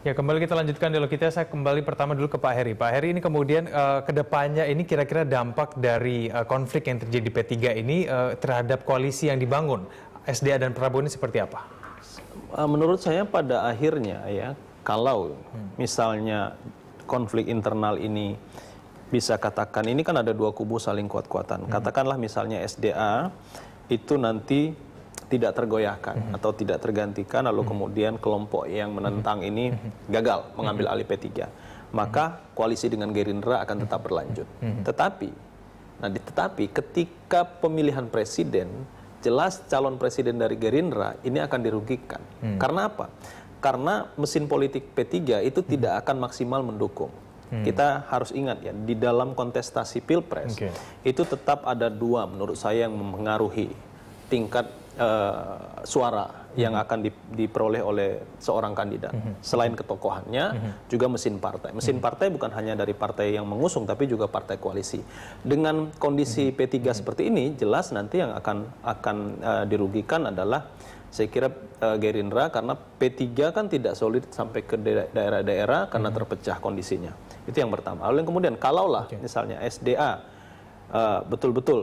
Ya kembali kita lanjutkan dialog kita. Saya kembali pertama dulu ke Pak Heri. Pak Heri ini kemudian uh, kedepannya ini kira-kira dampak dari uh, konflik yang terjadi di P3 ini uh, terhadap koalisi yang dibangun SDA dan Prabowo ini seperti apa? Menurut saya pada akhirnya ya kalau hmm. misalnya konflik internal ini bisa katakan ini kan ada dua kubu saling kuat-kuatan. Hmm. Katakanlah misalnya SDA itu nanti tidak tergoyahkan mm -hmm. atau tidak tergantikan lalu mm -hmm. kemudian kelompok yang menentang mm -hmm. ini mm-hmm. gagal mm-hmm. mengambil alih P3 mm-hmm. maka koalisi dengan Gerindra akan tetap berlanjut tetapi nah tetapi ketika pemilihan presiden jelas calon presiden dari Gerindra ini akan dirugikan mm. karena apa karena mesin politik P3 itu tidak akan maksimal mendukung Hmm. Kita harus ingat ya, di dalam kontestasi pilpres okay. itu tetap ada dua menurut saya yang mempengaruhi tingkat Eh, suara yang mhm. akan diperoleh oleh seorang kandidat. Mhm. Selain ketokohannya, mhm. juga mesin partai. Mesin partai bukan hanya dari partai yang mengusung, tapi juga partai koalisi. Dengan kondisi P3 seperti ini, jelas nanti yang akan akan uh, dirugikan adalah saya kira uh, Gerindra karena P3 kan tidak solid sampai ke daerah-daerah karena terpecah kondisinya. Itu yang pertama. Lalu yang kemudian kalaulah okay. misalnya SDA betul-betul uh, betul -betul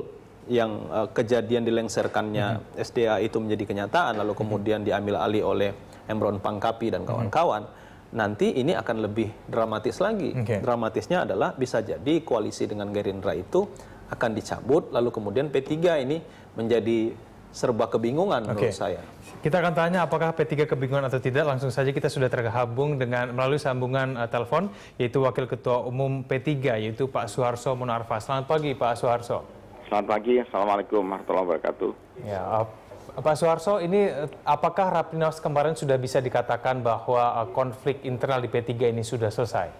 yang uh, kejadian dilengserkannya hmm. SDA itu menjadi kenyataan lalu mm-hmm. kemudian diambil alih oleh Emron Pangkapi dan mm-hmm. kawan-kawan hmm. nanti ini akan lebih dramatis lagi okay. dramatisnya adalah bisa jadi koalisi dengan Gerindra itu akan dicabut lalu kemudian P3 ini menjadi serba kebingungan okay. menurut saya kita akan tanya apakah P3 kebingungan atau tidak. Langsung saja kita sudah tergabung dengan melalui sambungan uh, telepon yaitu Wakil Ketua Umum P3 yaitu Pak Suharso Munarfa. Selamat pagi Pak Suharso. Selamat pagi, Assalamualaikum warahmatullahi wabarakatuh. Ya, Pak Soeharto, ini eh, apakah Rapimnas kemarin sudah bisa dikatakan bahwa eh, konflik internal di P3 ini sudah selesai?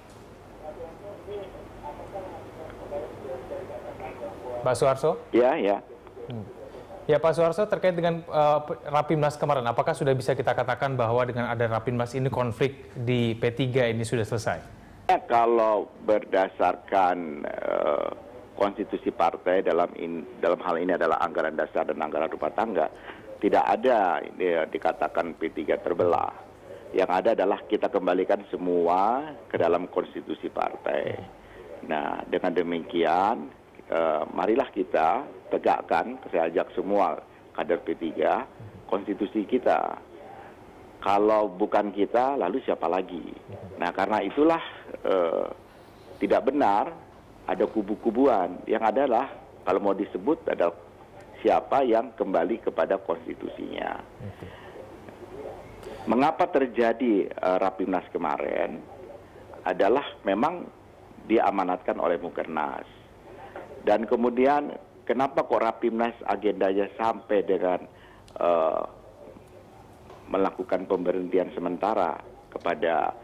Pak Soeharto? Ya, ya. Hmm. Ya Pak Soeharto terkait dengan uh, Rapimnas kemarin, apakah sudah bisa kita katakan bahwa dengan ada Rapimnas ini konflik di P3 ini sudah selesai? Ya, kalau berdasarkan uh, konstitusi partai dalam in, dalam hal ini adalah anggaran dasar dan anggaran rumah tangga tidak ada ya, dikatakan P3 terbelah. Yang ada adalah kita kembalikan semua ke dalam konstitusi partai. Nah, dengan demikian eh, marilah kita tegakkan saya ajak semua kader P3 konstitusi kita. Kalau bukan kita lalu siapa lagi? Nah, karena itulah eh, tidak benar ada kubu-kubuan yang adalah kalau mau disebut ada siapa yang kembali kepada konstitusinya. Mengapa terjadi uh, eh, Rapimnas kemarin adalah memang diamanatkan oleh Mukernas. Dan kemudian kenapa kok Rapimnas agendanya sampai dengan uh, melakukan pemberhentian sementara kepada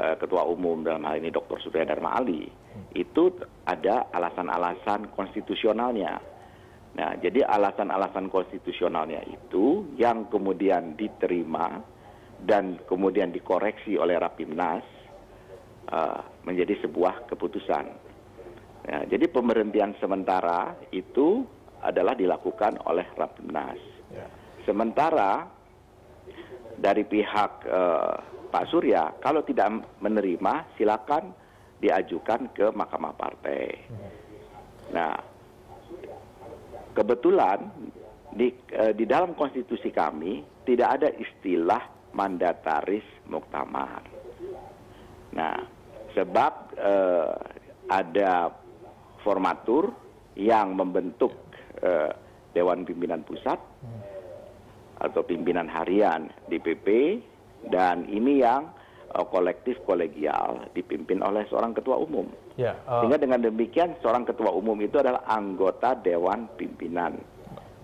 Eh, ketua Umum dalam hal ini Dr. Surya Dharma Ali itu ada alasan-alasan konstitusionalnya. Nah, jadi alasan-alasan konstitusionalnya itu yang kemudian diterima dan kemudian dikoreksi oleh Rapimnas uh, menjadi sebuah keputusan. Nah, jadi pemberhentian sementara itu adalah dilakukan oleh Rapimnas. Ya. Sementara dari pihak eh, Pak Surya, kalau tidak menerima silakan diajukan ke Mahkamah Partai. Nah, kebetulan di, eh, di dalam konstitusi kami tidak ada istilah mandataris muktamar. Nah, sebab uh, ada formatur yang membentuk uh, Dewan Pimpinan Pusat atau pimpinan harian DPP dan ini yang uh, kolektif kolegial dipimpin oleh seorang ketua umum. Yeah, ya, uh... Sehingga dengan demikian seorang ketua umum itu adalah anggota dewan pimpinan.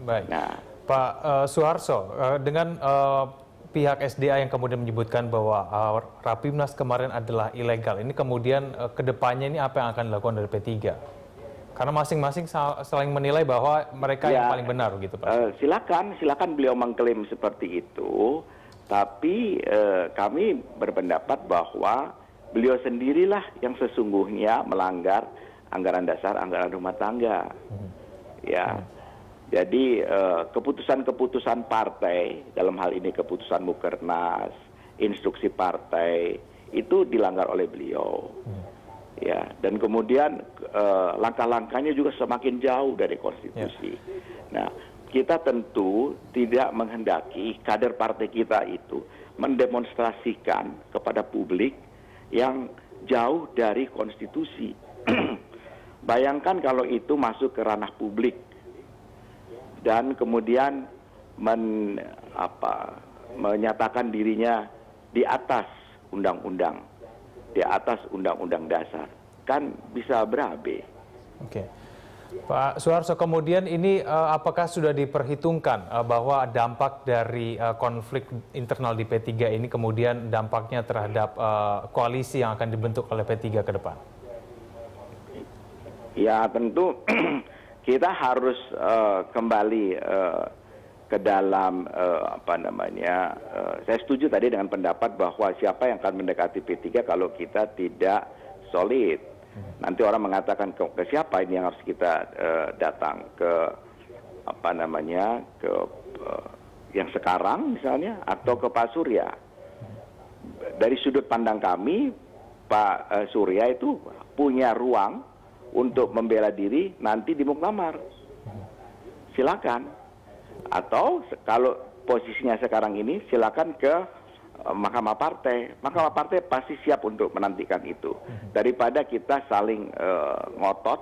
Baik. Nah, Pak uh, eh, Suharso, uh, eh, dengan uh, pihak SDA yang kemudian menyebutkan bahwa uh, Rapimnas kemarin adalah ilegal, ini kemudian uh, kedepannya ini apa yang akan dilakukan dari P3? Karena masing-masing saling menilai bahwa mereka ya, yang paling benar gitu Pak. Uh, silakan, silakan beliau mengklaim seperti itu. Tapi uh, kami berpendapat bahwa beliau sendirilah yang sesungguhnya melanggar anggaran dasar, anggaran rumah tangga. Hmm. Ya. Hmm. Jadi keputusan eh, keputusan-keputusan partai dalam hal ini keputusan Mukernas, instruksi partai itu dilanggar oleh beliau. Hmm ya dan kemudian eh, langkah langkahnya juga semakin jauh dari konstitusi ya. nah kita tentu tidak menghendaki kader partai kita itu mendemonstrasikan kepada publik yang jauh dari konstitusi bayangkan kalau itu masuk ke ranah publik dan kemudian men, apa, menyatakan dirinya di atas undang-undang di atas undang-undang dasar. Kan bisa berabe. Oke. Okay. Pak Suharso, kemudian ini uh, apakah sudah diperhitungkan uh, bahwa dampak dari uh, konflik internal di P3 ini kemudian dampaknya terhadap uh, koalisi yang akan dibentuk oleh P3 ke depan? Ya tentu kita harus uh, kembali uh, ke dalam uh, apa namanya uh, saya setuju tadi dengan pendapat bahwa siapa yang akan mendekati P3 kalau kita tidak solid nanti orang mengatakan ke, ke siapa ini yang harus kita uh, datang ke apa namanya ke uh, yang sekarang misalnya atau ke Pak Surya dari sudut pandang kami Pak uh, Surya itu punya ruang untuk membela diri nanti di muktamar silakan atau kalau posisinya sekarang ini silakan ke eh, Mahkamah Partai. Mahkamah Partai pasti siap untuk menantikan itu. Mhm. Daripada kita saling uh, ngotot,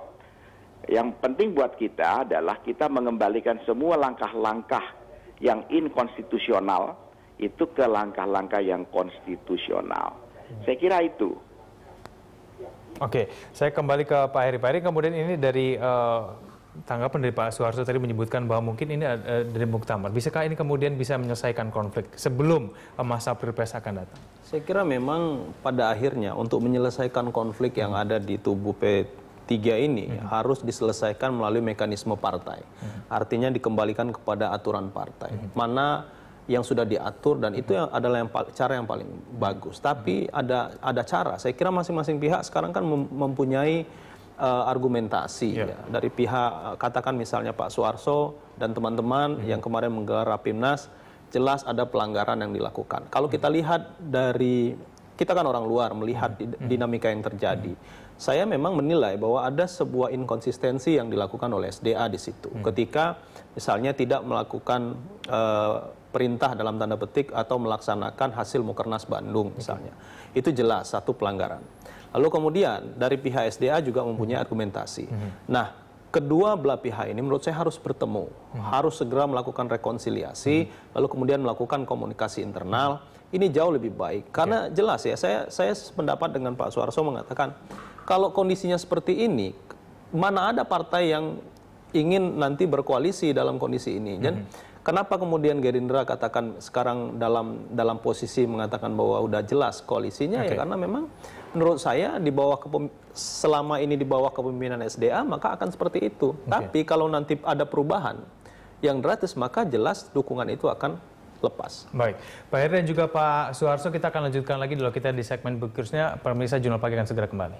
yang penting buat kita adalah kita mengembalikan semua langkah-langkah yang inkonstitusional itu ke langkah-langkah yang konstitusional. Mhm. Saya kira itu. Oke, saya kembali ke Pak Heri. Pak Heri, kemudian ini dari uh, tanggapan dari Pak Soeharto tadi menyebutkan bahwa mungkin ini uh, dari Muktamar. Bisakah ini kemudian bisa menyelesaikan konflik sebelum eh, masa pilpres akan datang? Saya kira memang pada akhirnya untuk menyelesaikan konflik hmm. yang ada di tubuh P tiga ini hmm. harus diselesaikan melalui mekanisme partai. Hmm. Artinya dikembalikan kepada aturan partai. Hmm. Mana yang sudah diatur dan itu yang adalah yang cara yang paling bagus. Tapi hmm. ada ada cara. Saya kira masing-masing pihak sekarang kan mempunyai uh, argumentasi yeah. ya, dari pihak eh, katakan misalnya Pak Suarso dan teman-teman hmm. yang kemarin menggelar Rapimnas jelas ada pelanggaran yang dilakukan. Kalau kita lihat dari kita kan orang luar melihat hmm, hmm. dinamika yang terjadi. Hmm. Saya memang menilai bahwa ada sebuah inkonsistensi yang dilakukan oleh SDA di situ. Ketika misalnya tidak melakukan uh, perintah dalam tanda petik atau melaksanakan hasil Mukernas Bandung misalnya. Itu jelas satu pelanggaran. Lalu kemudian dari pihak SDA juga mempunyai argumentasi. Nah, kedua belah pihak ini menurut saya harus bertemu, harus segera melakukan rekonsiliasi, lalu kemudian melakukan komunikasi internal ini jauh lebih baik. Karena jelas ya, saya saya pendapat dengan Pak Suarso mengatakan kalau kondisinya seperti ini, mana ada partai yang ingin nanti berkoalisi dalam kondisi ini. Dan mm -hmm. kenapa kemudian Gerindra katakan sekarang dalam dalam posisi mengatakan bahwa udah jelas koalisinya okay. ya karena memang menurut saya di bawah selama ini di bawah kepemimpinan SDA maka akan seperti itu. Okay. Tapi kalau nanti ada perubahan yang gratis maka jelas dukungan itu akan lepas. Baik, Pak Heri dan juga Pak Suharso kita akan lanjutkan lagi dulu kita di segmen berikutnya. Pemirsa Jurnal Pagi akan segera kembali.